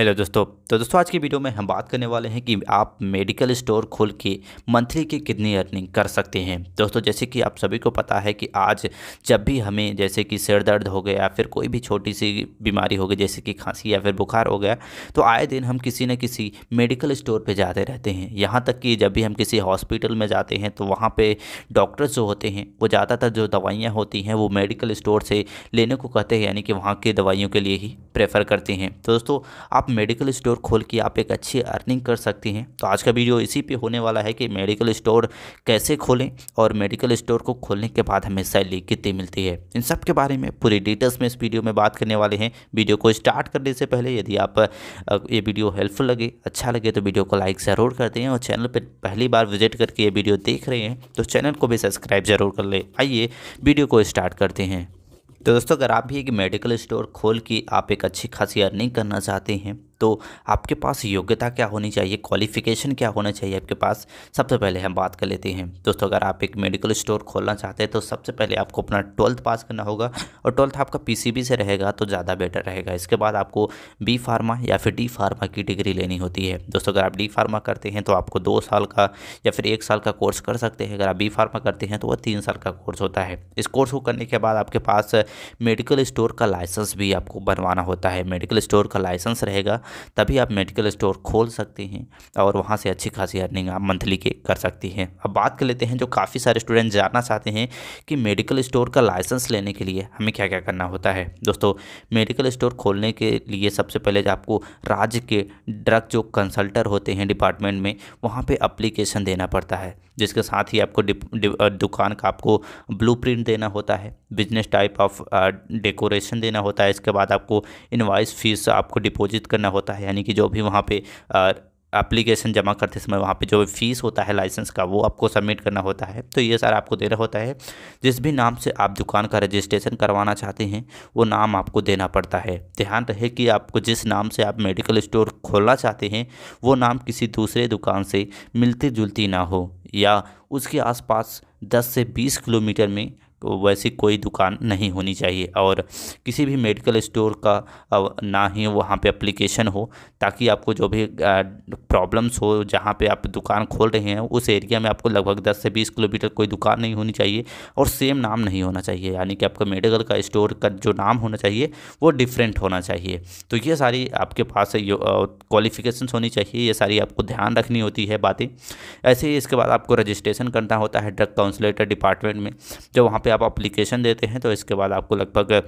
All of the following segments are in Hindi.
हेलो दोस्तों तो दोस्तों आज की वीडियो में हम बात करने वाले हैं कि आप मेडिकल स्टोर खोल के मंथली की कितनी अर्निंग कर सकते हैं दोस्तों जैसे कि आप सभी को पता है कि आज जब भी हमें जैसे कि सिर दर्द हो गया या फिर कोई भी छोटी सी बीमारी हो गई जैसे कि खांसी या फिर बुखार हो गया तो आए दिन हम किसी न किसी मेडिकल स्टोर पर जाते रहते हैं यहाँ तक कि जब भी हम किसी हॉस्पिटल में जाते हैं तो वहाँ पर डॉक्टर्स जो होते हैं वो ज़्यादातर जो दवाइयाँ होती हैं वो मेडिकल स्टोर से लेने को कहते हैं यानी कि वहाँ की दवाइयों के लिए ही प्रेफर करते हैं तो दोस्तों आप मेडिकल स्टोर खोल के आप एक अच्छी अर्निंग कर सकती हैं तो आज का वीडियो इसी पे होने वाला है कि मेडिकल स्टोर कैसे खोलें और मेडिकल स्टोर को खोलने के बाद हमें सैलरी कितनी मिलती है इन सब के बारे में पूरी डिटेल्स में इस वीडियो में बात करने वाले हैं वीडियो को स्टार्ट करने से पहले यदि आप ये वीडियो हेल्पफुल लगे अच्छा लगे तो वीडियो को लाइक ज़रूर कर दें और चैनल पर पहली बार विजिट करके ये वीडियो देख रहे हैं तो चैनल को भी सब्सक्राइब ज़रूर कर ले आइए वीडियो को स्टार्ट करते हैं तो दोस्तों अगर आप भी एक मेडिकल स्टोर खोल के आप एक अच्छी खासी अर्निंग करना चाहते हैं तो आपके पास योग्यता क्या होनी चाहिए क्वालिफिकेशन क्या होना चाहिए आपके पास सबसे पहले हम बात कर लेते हैं दोस्तों अगर आप एक मेडिकल स्टोर खोलना चाहते हैं तो सबसे पहले आपको अपना ट्वेल्थ पास करना होगा और ट्वेल्थ आपका पी से रहेगा तो ज़्यादा बेटर रहेगा इसके बाद आपको बी फार्मा या फिर डी फार्मा की डिग्री लेनी होती है दोस्तों अगर आप डी फार्मा करते हैं तो आपको दो साल का या फिर एक साल का कोर्स कर सकते हैं अगर आप बी फार्मा करते हैं तो वह तीन साल का कोर्स होता है इस कोर्स को करने के बाद आपके पास मेडिकल स्टोर का लाइसेंस भी आपको बनवाना होता है मेडिकल स्टोर का लाइसेंस रहेगा तभी आप मेडिकल स्टोर खोल सकते हैं और वहाँ से अच्छी खासी अर्निंग आप मंथली के कर सकती हैं अब बात कर लेते हैं जो काफ़ी सारे स्टूडेंट जानना चाहते हैं कि मेडिकल स्टोर का लाइसेंस लेने के लिए हमें क्या क्या करना होता है दोस्तों मेडिकल स्टोर खोलने के लिए सबसे पहले आपको राज्य के ड्रग जो कंसल्टर होते हैं डिपार्टमेंट में वहाँ पर अप्लीकेशन देना पड़ता है जिसके साथ ही आपको दुकान का आपको ब्लू देना होता है बिजनेस टाइप ऑफ डेकोरेशन देना होता है इसके बाद आपको इन्वाइस फीस आपको डिपॉजिट करना होता है होता है यानी कि जो भी वहाँ पे एप्लीकेशन जमा करते समय वहाँ पे जो फीस होता है लाइसेंस का वो आपको सबमिट करना होता है तो ये सारा आपको देना होता है जिस भी नाम से आप दुकान का रजिस्ट्रेशन करवाना चाहते हैं वो नाम आपको देना पड़ता है ध्यान रहे कि आपको जिस नाम से आप मेडिकल स्टोर खोलना चाहते हैं वो नाम किसी दूसरे दुकान से मिलती जुलती ना हो या उसके आसपास 10 से 20 किलोमीटर में वैसी कोई दुकान नहीं होनी चाहिए और किसी भी मेडिकल स्टोर का ना ही वहाँ पे एप्लीकेशन हो ताकि आपको जो भी प्रॉब्लम्स हो जहाँ पे आप दुकान खोल रहे हैं उस एरिया में आपको लगभग 10 से 20 किलोमीटर कोई दुकान नहीं होनी चाहिए और सेम नाम नहीं होना चाहिए यानी कि आपका मेडिकल का स्टोर का जो नाम होना चाहिए वो डिफरेंट होना चाहिए तो ये सारी आपके पास क्वालिफिकेशन होनी चाहिए ये सारी आपको ध्यान रखनी होती है बातें ऐसे ही इसके बाद आपको रजिस्ट्रेशन करना होता है ड्रग काउंसलेटर डिपार्टमेंट में जो वहाँ पर पे आप अप्लीकेशन देते हैं तो इसके बाद आपको लगभग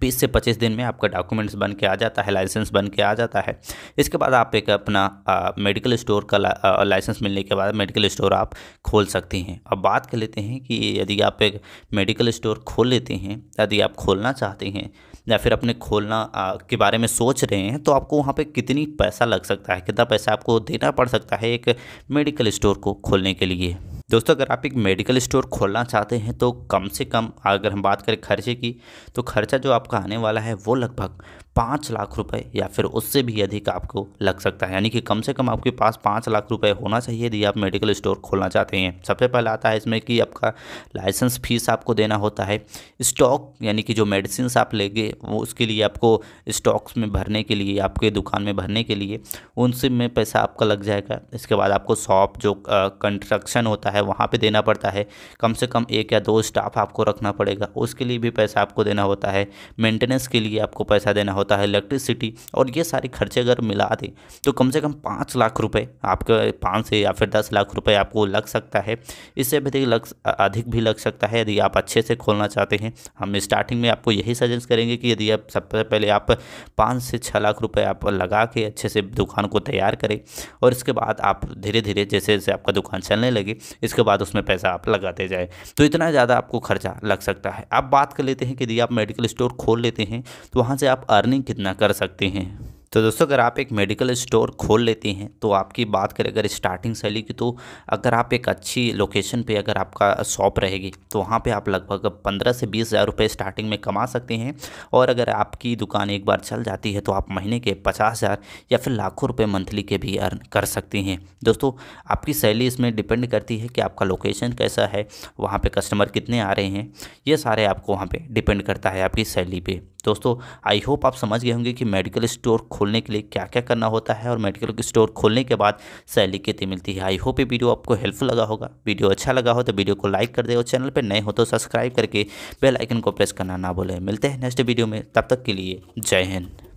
बीस से पच्चीस दिन में आपका डॉक्यूमेंट्स बन के आ जाता है लाइसेंस बन के आ जाता है इसके बाद आप एक अपना आ, मेडिकल स्टोर का लाइसेंस मिलने के बाद मेडिकल स्टोर आप खोल सकती हैं अब बात कर लेते हैं कि यदि आप एक मेडिकल स्टोर खोल लेते हैं यदि आप खोलना चाहते हैं या फिर अपने खोलना आ, के बारे में सोच रहे हैं तो आपको वहाँ पर कितनी पैसा लग सकता है कितना पैसा आपको देना पड़ सकता है एक मेडिकल स्टोर को खोलने के लिए दोस्तों अगर आप एक मेडिकल स्टोर खोलना चाहते हैं तो कम से कम अगर हम बात करें खर्चे की तो खर्चा जो आपका आने वाला है वो लगभग पाँच लाख रुपए या फिर उससे भी अधिक आपको लग सकता है यानी कि कम से कम आपके पास पाँच लाख रुपए होना चाहिए यदि आप मेडिकल स्टोर खोलना चाहते हैं सबसे पहले आता है इसमें कि आपका लाइसेंस फीस आपको देना होता है स्टॉक यानी कि जो मेडिसिन आप लेंगे वो उसके लिए आपको स्टॉक्स में भरने के लिए आपके दुकान में भरने के लिए उनसे में पैसा आपका लग जाएगा इसके बाद आपको शॉप जो कंस्ट्रक्शन होता है है वहाँ पर देना पड़ता है कम से कम एक या दो स्टाफ आपको रखना पड़ेगा उसके लिए भी पैसा आपको देना होता है मेंटेनेंस के लिए आपको पैसा देना होता है इलेक्ट्रिसिटी और ये सारे खर्चे अगर मिला दें तो कम से कम पाँच लाख रुपये आपके पाँच से या फिर दस लाख रुपये आपको लग सकता है इससे अधिक लग अधिक भी लग सकता है यदि आप अच्छे से खोलना चाहते हैं हम स्टार्टिंग में आपको यही सजेस्ट करेंगे कि यदि आप सबसे पहले आप पाँच से छः लाख रुपये आप लगा के अच्छे से दुकान को तैयार करें और इसके बाद आप धीरे धीरे जैसे जैसे आपका दुकान चलने लगे इसके बाद उसमें पैसा आप लगाते जाए तो इतना ज़्यादा आपको खर्चा लग सकता है आप बात कर लेते हैं कि यदि आप मेडिकल स्टोर खोल लेते हैं तो वहाँ से आप अर्निंग कितना कर सकते हैं तो दोस्तों अगर आप एक मेडिकल स्टोर खोल लेते हैं तो आपकी बात करें अगर स्टार्टिंग सैली की तो अगर आप एक अच्छी लोकेशन पे अगर आपका शॉप रहेगी तो वहाँ पे आप लगभग पंद्रह से बीस हज़ार रुपये स्टार्टिंग में कमा सकते हैं और अगर आपकी दुकान एक बार चल जाती है तो आप महीने के पचास हज़ार या फिर लाखों रुपये मंथली के भी अर्न कर सकते हैं दोस्तों आपकी सैली इसमें डिपेंड करती है कि आपका लोकेशन कैसा है वहाँ पर कस्टमर कितने आ रहे हैं ये सारे आपको वहाँ पर डिपेंड करता है आपकी सैली पर दोस्तों आई होप आप समझ गए होंगे कि मेडिकल स्टोर खोलने के लिए क्या क्या करना होता है और मेडिकल स्टोर खोलने के बाद सैलरी कितनी मिलती है आई होप ये वीडियो आपको हेल्पफुल लगा होगा वीडियो अच्छा लगा हो तो वीडियो को लाइक कर दे और चैनल पर नए हो तो सब्सक्राइब करके बेल आइकन को प्रेस करना ना भूलें मिलते हैं नेक्स्ट वीडियो में तब तक के लिए जय हिंद